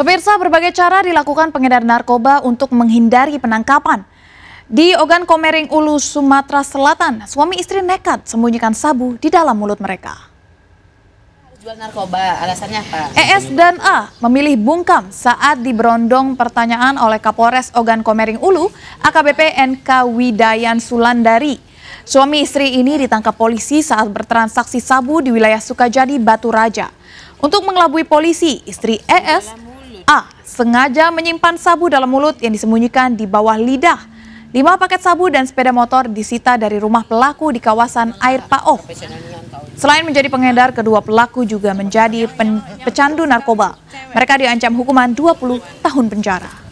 Pemirsa, berbagai cara dilakukan pengedar narkoba untuk menghindari penangkapan. Di Ogan Komering Ulu, Sumatera Selatan, suami istri nekat sembunyikan sabu di dalam mulut mereka. Jual narkoba, alasannya apa? ES dan A memilih bungkam saat diberondong pertanyaan oleh Kapolres Ogan Komering Ulu, AKBP NK Widayan Sulandari. Suami istri ini ditangkap polisi saat bertransaksi sabu di wilayah Sukajadi, Batu Raja. Untuk mengelabui polisi, istri ES A. Sengaja menyimpan sabu dalam mulut yang disembunyikan di bawah lidah. Lima paket sabu dan sepeda motor disita dari rumah pelaku di kawasan Air Paoh. Selain menjadi pengedar, kedua pelaku juga menjadi pen pecandu narkoba. Mereka diancam hukuman 20 tahun penjara.